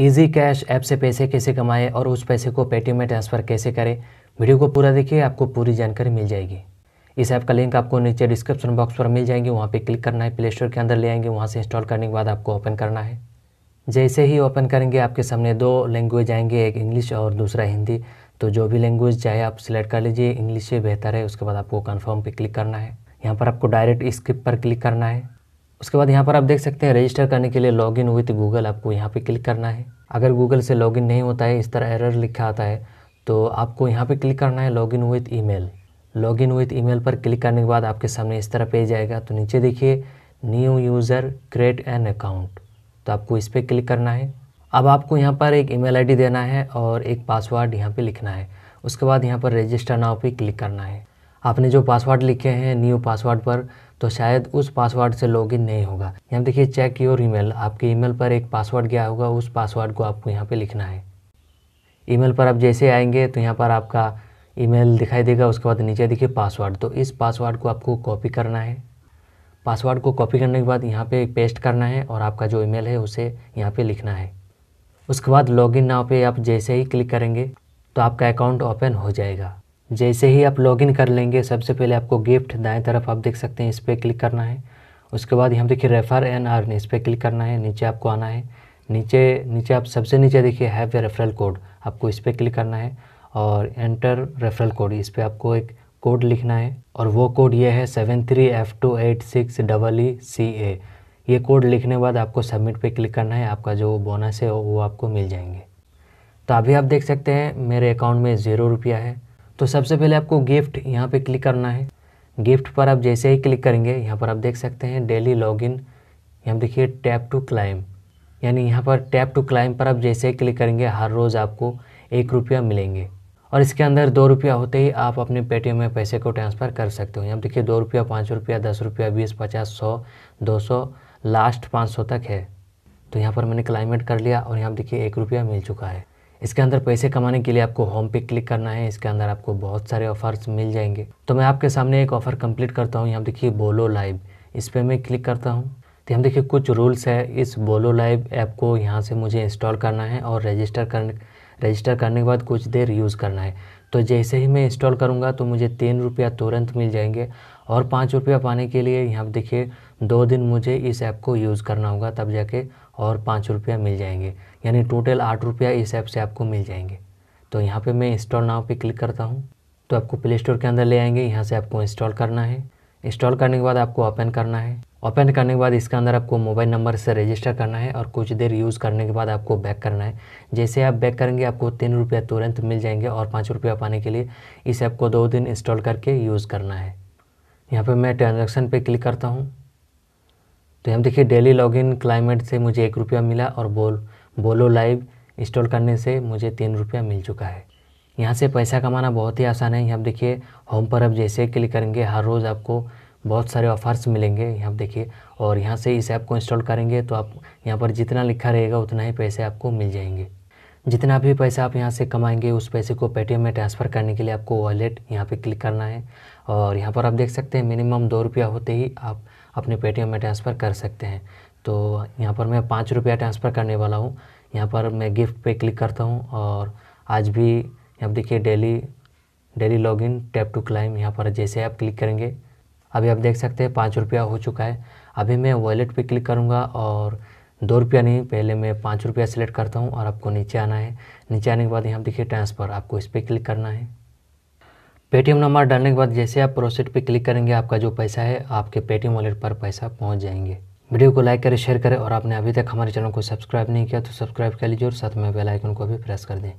easy cash app से पैसे कैसे कमाएं और उस पैसे को पेटीएम में ट्रांसफ़र कैसे करें वीडियो को पूरा देखिए आपको पूरी जानकारी मिल जाएगी इस ऐप का लिंक आपको नीचे डिस्क्रिप्शन बॉक्स पर मिल जाएंगे वहाँ पे क्लिक करना है प्ले स्टोर के अंदर ले आएंगे वहाँ से इंस्टॉल करने के बाद आपको ओपन करना है जैसे ही ओपन करेंगे आपके सामने दो लैंग्वेज आएंगे एक इंग्लिश और दूसरा हिंदी तो जो भी लैंग्वेज चाहे आप सिलेक्ट कर लीजिए इंग्लिश से बेहतर है उसके बाद आपको कन्फर्म पर क्लिक करना है यहाँ पर आपको डायरेक्ट स्क्रिप्ट पर क्लिक करना है उसके बाद यहाँ पर आप देख सकते हैं रजिस्टर करने के लिए लॉग इन विथ गूगल आपको यहाँ पे क्लिक करना है अगर गूगल से लॉगिन नहीं होता है इस तरह एरर लिखा आता है तो आपको यहाँ पे क्लिक करना है log in with email log in with mail पर क्लिक करने के बाद आपके सामने इस तरह पेज आएगा तो नीचे देखिए new user create an account तो आपको इस पर क्लिक करना है अब आपको यहाँ पर एक आई डी देना है और एक पासवर्ड यहाँ पर लिखना है उसके बाद यहाँ पर रजिस्टर नाव पर क्लिक करना है आपने जो पासवर्ड लिखे हैं न्यू पासवर्ड पर तो शायद उस पासवर्ड से लॉगिन नहीं होगा यहाँ देखिए चेक योर ईमेल आपके ईमेल पर एक पासवर्ड गया होगा उस पासवर्ड को आपको यहाँ पे लिखना है ईमेल पर आप जैसे आएंगे तो यहाँ पर आपका ईमेल दिखाई देगा उसके बाद नीचे देखिए पासवर्ड तो इस पासवर्ड को आपको कॉपी करना है पासवर्ड को कॉपी करने के बाद यहाँ पे पेस्ट करना है और आपका जो ईमेल है उसे यहाँ पे लिखना है उसके बाद लॉगिन नाव पे आप जैसे ही क्लिक करेंगे तो आपका अकाउंट ओपन हो जाएगा जैसे ही आप लॉगिन कर लेंगे सबसे पहले आपको गिफ्ट दाएं तरफ आप देख सकते हैं इस पर क्लिक करना है उसके बाद यहाँ देखिए रेफर एन आर इस पर क्लिक करना है नीचे आपको आना है नीचे नीचे आप सबसे नीचे देखिए हैव ए रेफरल कोड आपको इस पर क्लिक करना है और एंटर रेफरल कोड इस पर आपको एक कोड लिखना है और वो कोड ये है seven three F two eight six double E C A ये कोड लिखने के बाद आपको सबमिट पे क्लिक करना है आपका जो बोनस है वो आपको मिल जाएंगे तो अभी आप देख सकते हैं मेरे अकाउंट में ज़ीरो रुपया है तो सबसे पहले आपको गिफ्ट यहाँ पे क्लिक करना है गिफ्ट पर आप जैसे ही क्लिक करेंगे यहाँ पर आप देख सकते हैं डेली लॉगिन यहाँ देखिए टैप टू क्लाइम यानी यहाँ पर टैप टू क्लाइम पर आप जैसे ही क्लिक करेंगे हर रोज़ आपको एक रुपया मिलेंगे और इसके अंदर दो रुपया होते ही आप अपने पेटीएम में पैसे को ट्रांसफ़र कर सकते हो यहाँ देखिए दो रुपया पाँच रुपया दस रुपया बीस पचास सौ दो सौ लास्ट पाँच सौ तक है तो यहाँ पर मैंने क्लाइमेट कर लिया और यहाँ देखिए एक रुपया मिल चुका है इसके अंदर पैसे कमाने के लिए आपको होम पे क्लिक करना है इसके अंदर आपको बहुत सारे ऑफर्स मिल जाएंगे तो मैं आपके सामने एक ऑफ़र कंप्लीट करता हूँ यहाँ देखिए बोलो लाइव इस पर मैं क्लिक करता हूँ तो हम देखिए कुछ रूल्स है इस बोलो लाइव ऐप को यहाँ से मुझे इंस्टॉल करना है और रजिस्टर कर रजिस्टर करने के बाद कुछ देर यूज़ करना है तो जैसे ही मैं इंस्टॉल करूँगा तो मुझे तीन रुपया तुरंत मिल जाएंगे और पाँच रुपया पाने के लिए यहाँ देखिए दो दिन मुझे इस ऐप को यूज़ करना होगा तब जाके और पाँच रुपया मिल जाएंगे यानी टोटल आठ रुपया इस ऐप से आपको मिल जाएंगे तो यहाँ पे मैं इंस्टॉल नाव पे क्लिक करता हूँ तो आपको प्ले स्टोर के अंदर ले आएंगे यहाँ से आपको इंस्टॉल करना है इंस्टॉल करने के बाद आपको ओपन करना है ओपन करने के बाद इसके अंदर आपको मोबाइल नंबर से रजिस्टर करना है और कुछ देर यूज़ करने के बाद आपको बैक करना है जैसे आप बैक करेंगे आपको तीन रुपया तुरंत मिल जाएंगे और पाँच रुपया पाने के लिए इस ऐप को दो दिन इंस्टॉल करके यूज़ करना है यहाँ पर मैं ट्रांजेक्शन पर क्लिक करता हूँ तो हम देखिए डेली लॉगिन क्लाइमेट से मुझे एक रुपया मिला और बोल बोलो लाइव इंस्टॉल करने से मुझे तीन रुपया मिल चुका है यहाँ से पैसा कमाना बहुत ही आसान है यहाँ देखिए होम पर अब जैसे क्लिक करेंगे हर रोज़ आपको बहुत सारे ऑफ़र्स मिलेंगे यहाँ देखिए और यहाँ से इस ऐप को इंस्टॉल करेंगे तो आप यहाँ पर जितना लिखा रहेगा उतना ही पैसे आपको मिल जाएंगे जितना भी पैसा आप यहाँ से कमाएंगे उस पैसे को पेटीएम में ट्रांसफ़र करने के लिए आपको वॉलेट यहाँ पे क्लिक करना है और यहाँ पर आप देख सकते हैं मिनिमम दो रुपया होते ही आप अपने पेटीएम में ट्रांसफ़र कर सकते हैं तो यहाँ पर मैं पाँच रुपया ट्रांसफ़र करने वाला हूँ यहाँ पर मैं गिफ्ट पे क्लिक करता हूँ और आज भी आप देखिए daily daily log tap to claim यहाँ पर जैसे आप क्लिक करेंगे अभी आप देख सकते हैं पाँच रुपया हो चुका है अभी मैं वॉलेट पे क्लिक करूँगा और दो रुपया नहीं पहले मैं पाँच रुपया सिलेक्ट करता हूँ और आपको नीचे आना है नीचे आने के बाद यहाँ देखिए ट्रांसफ़र आपको इस पर क्लिक करना है पेटीएम नंबर डालने के बाद जैसे आप प्रोसेट पे क्लिक करेंगे आपका जो पैसा है आपके पेटीएम वॉलेट पर पैसा पहुँच जाएंगे वीडियो को लाइक करें शेयर करें और आपने अभी तक हमारे चैनल को सब्सक्राइब नहीं किया तो सब्सक्राइब कर लीजिए और साथ में बेल आइकन को भी प्रेस कर दें